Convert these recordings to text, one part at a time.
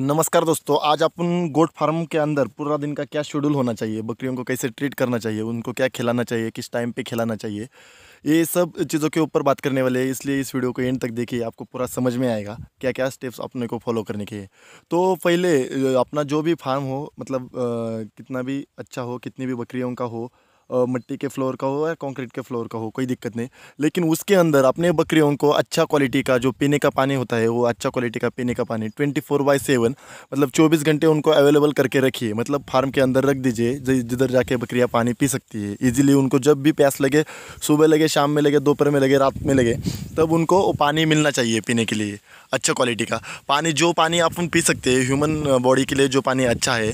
नमस्कार दोस्तों आज अपन गोट फार्म के अंदर पूरा दिन का क्या शेड्यूल होना चाहिए बकरियों को कैसे ट्रीट करना चाहिए उनको क्या खिलाना चाहिए किस टाइम पे खिलाना चाहिए ये सब चीज़ों के ऊपर बात करने वाले हैं इसलिए इस वीडियो को एंड तक देखिए आपको पूरा समझ में आएगा क्या क्या स्टेप्स अपने को फॉलो करने के तो पहले अपना जो भी फार्म हो मतलब आ, कितना भी अच्छा हो कितनी भी बकरियों का हो मट्टी के फ्लोर का हो या कंक्रीट के फ्लोर का हो कोई दिक्कत नहीं लेकिन उसके अंदर अपने बकरियों को अच्छा क्वालिटी का जो पीने का पानी होता है वो अच्छा क्वालिटी का पीने का पानी ट्वेंटी फोर बाई सेवन मतलब चौबीस घंटे उनको अवेलेबल करके रखिए मतलब फार्म के अंदर रख दीजिए जिधर जाके बकरियाँ पानी पी सकती है ईजिली उनको जब भी प्यास लगे सुबह लगे शाम में लगे दोपहर में लगे रात में लगे तब उनको पानी मिलना चाहिए पीने के लिए अच्छा क्वालिटी का पानी जो पानी आप पी सकते हैं ह्यूमन बॉडी के लिए जो पानी अच्छा है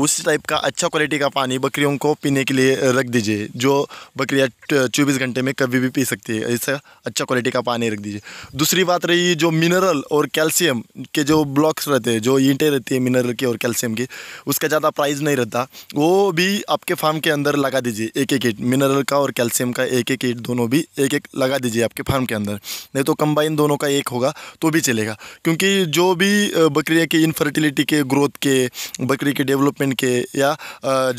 उस टाइप का अच्छा क्वालिटी का पानी बकरियों को पीने के लिए रख दीजिए जो बकरियाँ चौबीस घंटे में कभी भी पी सकती है ऐसा अच्छा क्वालिटी का पानी रख दीजिए दूसरी बात रही जो मिनरल और कैल्शियम के जो ब्लॉक्स रहते हैं जो ईंटें रहती है मिनरल की और कैल्शियम की उसका ज़्यादा प्राइस नहीं रहता वो भी आपके फार्म के अंदर लगा दीजिए एक एक ईट मिनरल का और कैल्शियम का एक एक ईट दोनों भी एक एक लगा दीजिए आपके फार्म के अंदर नहीं तो कंबाइन दोनों का एक होगा तो भी चलेगा क्योंकि जो भी बकरिया के इनफर्टिलिटी के ग्रोथ के बकरी के डेवलपमेंट के या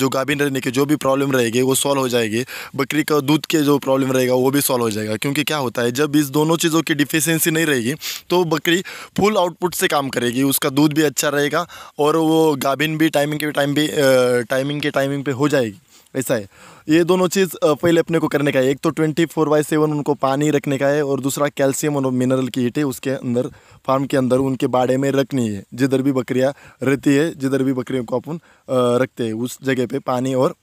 जो गाभिन रहने के जो भी प्रॉब्लम रहेगी वो सॉल्व हो जाएगी बकरी का दूध के जो प्रॉब्लम रहेगा वो भी सॉल्व हो जाएगा क्योंकि क्या होता है जब इस दोनों चीज़ों की डिफिशेंसी नहीं रहेगी तो बकरी फुल आउटपुट से काम करेगी उसका दूध भी अच्छा रहेगा और वो गाभिन भी टाइमिंग के टाइम भी टाइमिंग के टाइमिंग पर हो जाएगी वैसा है ये दोनों चीज़ पहले अपने को करने का है एक तो ट्वेंटी फोर बाई सेवन उनको पानी रखने का है और दूसरा कैल्शियम और मिनरल की है उसके अंदर फार्म के अंदर उनके बाड़े में रखनी है जिधर भी बकरियाँ रहती है जिधर भी बकरियों को अपन रखते हैं उस जगह पर पानी और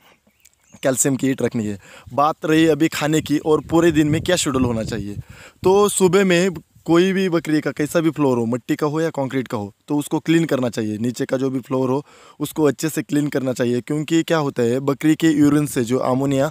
कैल्शियम की ईट रखनी है बात रही अभी खाने की और पूरे दिन में क्या शेड्यूल होना चाहिए तो सुबह में कोई भी बकरी का कैसा भी फ्लोर हो मट्टी का हो या कंक्रीट का हो तो उसको क्लीन करना चाहिए नीचे का जो भी फ्लोर हो उसको अच्छे से क्लीन करना चाहिए क्योंकि क्या होता है बकरी के यूरिन से जो अमोनिया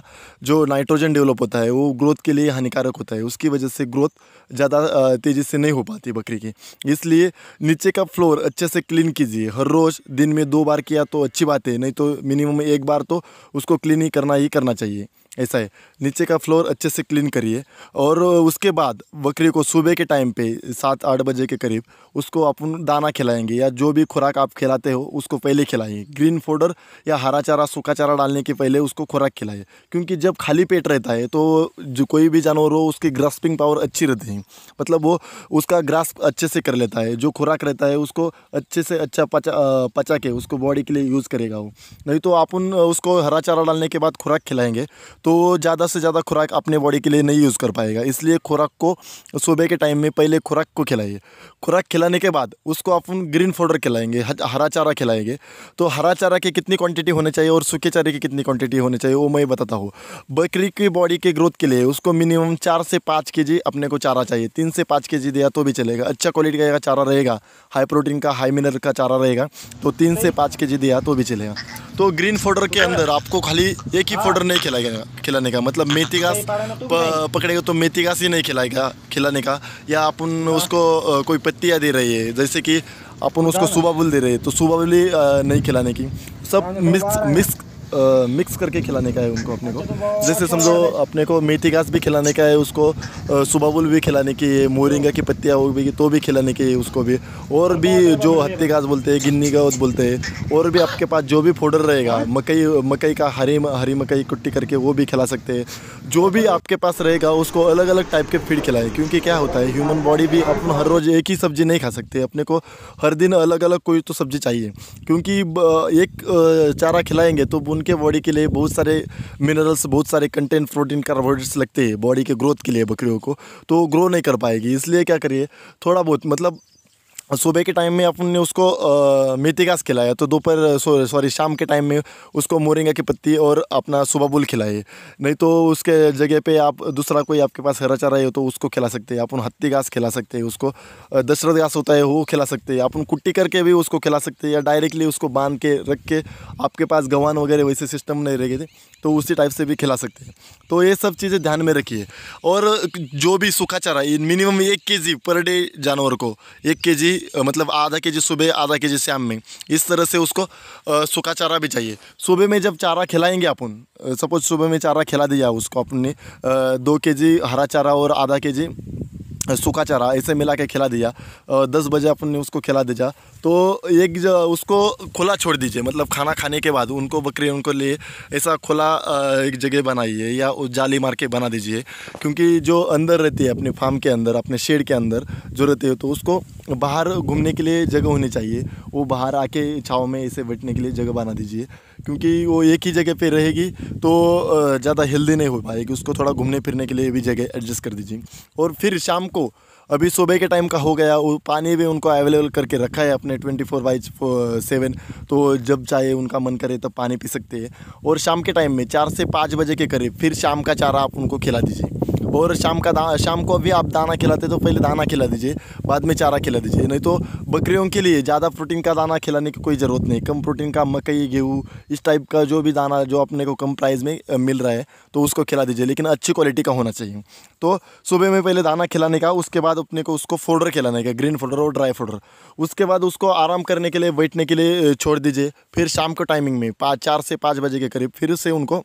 जो नाइट्रोजन डेवलप होता है वो ग्रोथ के लिए हानिकारक होता है उसकी वजह से ग्रोथ ज़्यादा तेज़ी से नहीं हो पाती बकरी की इसलिए नीचे का फ्लोर अच्छे से क्लीन कीजिए हर रोज़ दिन में दो बार किया तो अच्छी बात है नहीं तो मिनिमम एक बार तो उसको क्लीन ही करना ही करना चाहिए ऐसा है नीचे का फ्लोर अच्छे से क्लीन करिए और उसके बाद बकरी को सुबह के टाइम पे सात आठ बजे के करीब उसको अपन दाना खिलाएंगे या जो भी खुराक आप खिलाते हो उसको पहले खिलाइए ग्रीन फोडर या हरा चारा सूखा चारा डालने के पहले उसको खुराक खिलाइए क्योंकि जब खाली पेट रहता है तो जो कोई भी जानवर हो उसकी ग्रास्पिंग पावर अच्छी रहती है मतलब वो उसका ग्रास्प अच्छे से कर लेता है जो खुराक रहता है उसको अच्छे से अच्छा पचा पचा के उसको बॉडी के लिए यूज़ करेगा वो नहीं तो आप उसको हरा चारा डालने के बाद खुराक खिलाएँगे तो ज़्यादा से ज़्यादा खुराक अपने बॉडी के लिए नहीं यूज़ कर पाएगा इसलिए खुराक को सुबह के टाइम में पहले खुराक को खिलाइए खुराक खिलाने के बाद उसको अपन ग्रीन फोडर खिलाएंगे हरा चारा खिलाएंगे तो हरा चारा की कितनी क्वांटिटी होनी चाहिए और सूखे चारे की कितनी क्वांटिटी होनी चाहिए वो मैं बताता हूँ बकरी की बॉडी के ग्रोथ के लिए उसको मिनिमम चार से पाँच के अपने को चारा चाहिए तीन से पाँच के दिया तो भी चलेगा अच्छा क्वालिटी का चारा रहेगा हाई प्रोटीन का हाई मिनरल का चारा रहेगा तो तीन से पाँच के दिया तो भी चलेगा तो ग्रीन फोडर के अंदर आपको खाली एक ही फोडर नहीं खिलाएगा खिलाने का मतलब मेथी घास पकड़ेगा तो मेथी घास ही नहीं खिलाएगा खिलाने का या अपन उसको कोई पत्तियाँ दे रही है जैसे कि अपन उसको सुबह बुल दे रहे हैं तो सुबह बुल नहीं खिलाने की सब मिक्स हाँ, तो मिक्स मिक्स करके खिलाने का है उनको अपने को जैसे समझो अपने को मेथी घास भी खिलाने का है उसको सुबाबुल भी खिलाने की है मोरिंगा की पत्तियाँ हो भी तो भी खिलाने की है उसको भी और भी जो हत्ती घास बोलते हैं गिन्नी घास बोलते हैं और भी आपके पास जो भी फोडर रहेगा मकई मकई का हरी हरी मकई कुट्टी करके वो भी खिला सकते हैं जो भी आपके पास रहेगा उसको अलग अलग टाइप के फीड खिलाए क्योंकि क्या होता है ह्यूमन बॉडी भी अपन हर रोज़ एक ही सब्ज़ी नहीं खा सकते अपने को हर दिन अलग अलग कोई तो सब्ज़ी चाहिए क्योंकि एक चारा खिलाएंगे तो उन उनके बॉडी के लिए बहुत सारे मिनरल्स बहुत सारे कंटेंट प्रोटीन कार्बोहाइड्रेट्स लगते हैं बॉडी के ग्रोथ के लिए बकरियों को तो ग्रो नहीं कर पाएगी इसलिए क्या करिए थोड़ा बहुत मतलब सुबह के टाइम में अपन ने उसको मेथी घास खिलाया तो दोपहर सॉरी सो, शाम के टाइम में उसको मोरिंगा की पत्ती और अपना सुबह बुल खिलाए नहीं तो उसके जगह पे आप दूसरा कोई आपके पास हरा चारा हो तो उसको खिला सकते हैं अपन हत्ती घास खिला सकते हैं उसको दशरथ घास होता है वो खिला सकते हैं अपन कुट्टी करके भी उसको खिला सकते हैं या डायरेक्टली उसको बांध के रख के आपके पास गवान वगैरह वैसे सिस्टम नहीं रह गए थे तो उसी टाइप से भी खिला सकते हैं तो ये सब चीज़ें ध्यान में रखिए और जो भी सूखा चारा मिनिमम एक के पर डे जानवर को एक के जी जी मतलब आधा के जी सुबह आधा के जी शाम में इस तरह से उसको सूखा चारा भी चाहिए सुबह में जब चारा खिलाएंगे अपन सपोज सुबह में चारा खिला दिया उसको अपने दो के जी हरा चारा और आधा के जी सूखा चारा ऐसे मिला के खिला दिया दस बजे अपन उसको खिला दिया तो एक उसको खुला छोड़ दीजिए मतलब खाना खाने के बाद उनको बकरी उनको लिए ऐसा खुला एक जगह बनाइए या उस जाली मार के बना दीजिए क्योंकि जो अंदर रहती है अपने फार्म के अंदर अपने शेड के अंदर जो रहती है तो उसको बाहर घूमने के लिए जगह होनी चाहिए वो बाहर आके छाँव में ऐसे बैठने के लिए जगह बना दीजिए क्योंकि वो एक ही जगह पे रहेगी तो ज़्यादा हेल्दी नहीं हो पाएगी उसको थोड़ा घूमने फिरने के लिए भी जगह एडजस्ट कर दीजिए और फिर शाम को को अभी सुबह के टाइम का हो गया वो पानी भी उनको अवेलेबल करके रखा है अपने ट्वेंटी फोर बाई सेवन तो जब चाहे उनका मन करे तब पानी पी सकते हैं और शाम के टाइम में चार से पाँच बजे के करीब फिर शाम का चारा आप उनको खिला दीजिए और शाम का दा शाम को भी आप दाना खिलाते तो पहले दाना खिला दीजिए बाद में चारा खिला दीजिए नहीं तो बकरियों के लिए ज़्यादा प्रोटीन का दाना खिलाने की कोई ज़रूरत नहीं कम प्रोटीन का मकई गेहूँ इस टाइप का जो भी दाना जो अपने को कम प्राइस में मिल रहा है तो उसको खिला दीजिए लेकिन अच्छी क्वालिटी का होना चाहिए तो सुबह में पहले दाना खिलाने का उसके बाद अपने को उसको फोल्डर खिलाने का ग्रीन फोल्डर और ड्राई फोल्डर उसके बाद उसको आराम करने के लिए बैठने के लिए छोड़ दीजिए फिर शाम को टाइमिंग में पाँच चार से पाँच बजे के करीब फिर से उनको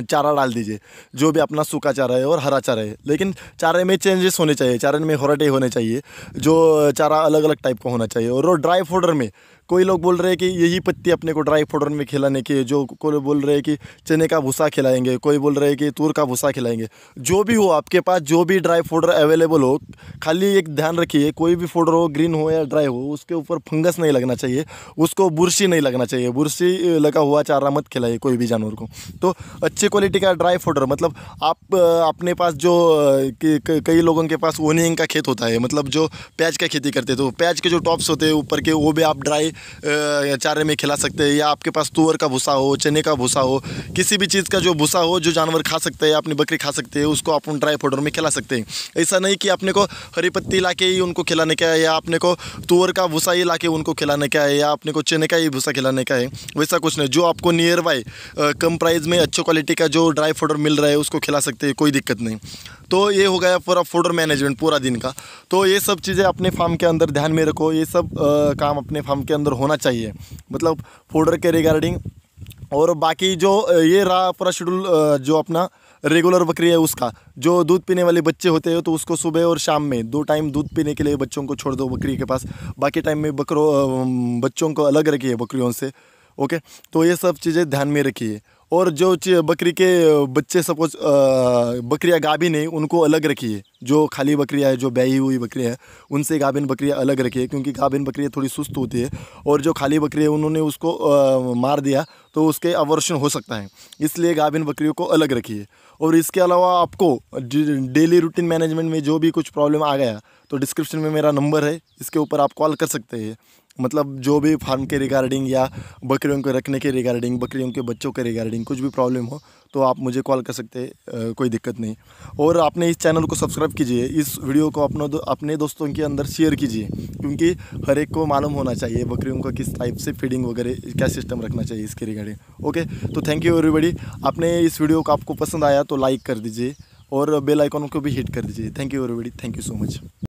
चारा डाल दीजिए जो भी अपना सूखा चारा है और हरा चारा है लेकिन चारे में चेंजेस होने चाहिए चारे में होराटे होने चाहिए जो चारा अलग अलग टाइप का होना चाहिए और ड्राई फोडर में कोई लोग बोल रहे हैं कि यही पत्ती अपने को ड्राई पाउडर में खिलाने की है जो कोई बोल रहे हैं कि चने का भूसा खिलाएंगे कोई बोल रहे हैं कि तूर का भूसा खिलाएंगे जो भी हो आपके पास जो भी ड्राई पाउडर अवेलेबल हो खाली एक ध्यान रखिए कोई भी पाउडर हो ग्रीन हो या ड्राई हो उसके ऊपर फंगस नहीं लगना चाहिए उसको बुरशी नहीं लगना चाहिए बुरशी लगा हुआ चारा मत खिलाइए कोई भी जानवर को तो अच्छी क्वालिटी का ड्राई पाउडर मतलब आप अपने पास जो कई लोगों के पास ओनिंग का खेत होता है मतलब जो प्याज का खेती करते तो प्याज के जो टॉप्स होते हैं ऊपर के वो भी आप ड्राई चारे में खिला सकते हैं या आपके पास तुअर का भूसा हो चने का भूसा हो किसी भी चीज़ का जो भूसा हो जो जानवर खा सकते हैं अपनी बकरी खा सकते हैं उसको आप उन ड्राई पाउडर में खिला सकते हैं ऐसा नहीं कि आपने को हरी पत्ती ला के ही उनको खिलाने का है या आपने को तुअर का भूसा ही ला के उनको खिलाने का है या आपने को चने का ही भूसा खिलाने का है वैसा कुछ नहीं जो आपको नियर बाय कम प्राइस में अच्छी क्वालिटी का जो ड्राई फूडर मिल रहा है उसको खिला सकते हैं कोई दिक्कत नहीं तो ये हो गया पूरा फूडर मैनेजमेंट पूरा दिन का तो ये सब चीज़ें अपने फार्म के अंदर ध्यान में रखो ये सब आ, काम अपने फार्म के अंदर अंदर होना चाहिए मतलब फोल्डर के रिगार्डिंग और बाकी जो ये रहा पूरा शेड्यूल जो अपना रेगुलर बकरी है उसका जो दूध पीने वाले बच्चे होते हैं तो उसको सुबह और शाम में दो टाइम दूध पीने के लिए बच्चों को छोड़ दो बकरी के पास बाकी टाइम में बकरों बच्चों को अलग रखिए बकरियों से ओके तो ये सब चीज़ें ध्यान में रखिए और जो बकरी के बच्चे सपोज बकरियाँ गाभिन है उनको अलग रखिए जो खाली बकरियाँ है जो ब्याई हुई बकरियाँ हैं उनसे गाभिन बकरियाँ अलग रखिए क्योंकि गाभिन बकरियाँ थोड़ी सुस्त होती है और जो खाली बकरी है उन्होंने उसको आ, मार दिया तो उसके अवर्षण हो सकता है इसलिए गाभिन बकरियों को अलग रखिए और इसके अलावा आपको डेली रूटीन मैनेजमेंट में जो भी कुछ प्रॉब्लम आ गया तो डिस्क्रिप्शन में मेरा नंबर है इसके ऊपर आप कॉल कर सकते हैं मतलब जो भी फार्म के रिगार्डिंग या बकरियों को रखने के रिगार्डिंग बकरियों के बच्चों के रिगार्डिंग कुछ भी प्रॉब्लम हो तो आप मुझे कॉल कर सकते हैं कोई दिक्कत नहीं और आपने इस चैनल को सब्सक्राइब कीजिए इस वीडियो को अपनो दो, अपने दोस्तों के अंदर शेयर कीजिए क्योंकि हर एक को मालूम होना चाहिए बकरियों का किस टाइप से फीडिंग वगैरह क्या सिस्टम रखना चाहिए इसके रिगार्डिंग ओके तो थैंक यू एवरीबडी आपने इस वीडियो को आपको पसंद आया तो लाइक कर दीजिए और बेल आइकॉन को भी हिट कर दीजिए thank you everybody thank you so much